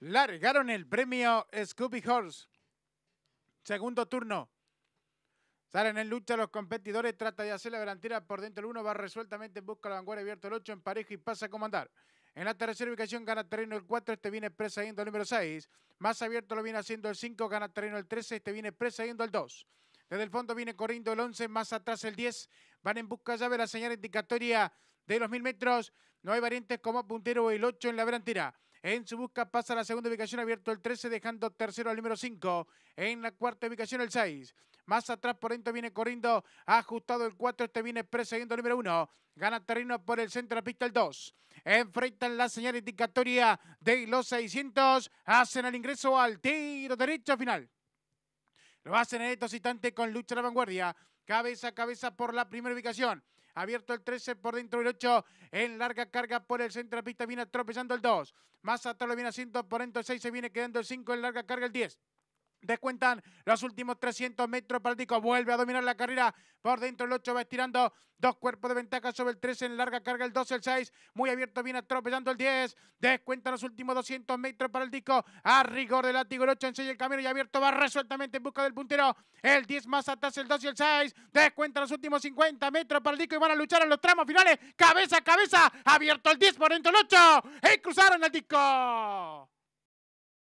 Largaron el premio Scooby Horse. Segundo turno. Salen en lucha los competidores, trata de hacer la delantera por dentro del 1, va resueltamente en busca de la vanguardia, abierto el 8 en pareja y pasa a comandar. En la tercera ubicación gana terreno el 4, este viene presa yendo el número 6. Más abierto lo viene haciendo el 5, gana terreno el 13, este viene presa yendo el 2. Desde el fondo viene corriendo el 11, más atrás el 10. Van en busca llave de la señal indicatoria de los 1000 metros. No hay variantes como puntero el 8 en la delantera. En su busca pasa la segunda ubicación abierto el 13, dejando tercero al número 5. En la cuarta ubicación el 6. Más atrás por dentro viene corriendo, ajustado el 4, este viene precediendo el número 1. Gana terreno por el centro de la pista el 2. Enfrentan la señal indicatoria de los 600. Hacen el ingreso al tiro derecho final. Lo hacen en estos instantes con lucha a la vanguardia. Cabeza a cabeza por la primera ubicación. Abierto el 13 por dentro del 8. En larga carga por el centro de la pista viene tropezando el 2. Más atrás lo viene haciendo por dentro el 6. Se viene quedando el 5. En larga carga el 10. Descuentan los últimos 300 metros. para el disco, vuelve a dominar la carrera por dentro. El 8 va estirando dos cuerpos de ventaja sobre el 13 en larga carga. El 12, el 6. Muy abierto, viene atropellando el 10. Descuentan los últimos 200 metros para el disco. A rigor del látigo. El 8 enseña el camino y abierto va resueltamente en busca del puntero. El 10 más atrás, el 2 y el 6. Descuentan los últimos 50 metros para el disco y van a luchar en los tramos finales. Cabeza, a cabeza. Abierto el 10 por dentro el 8. Y cruzaron el disco.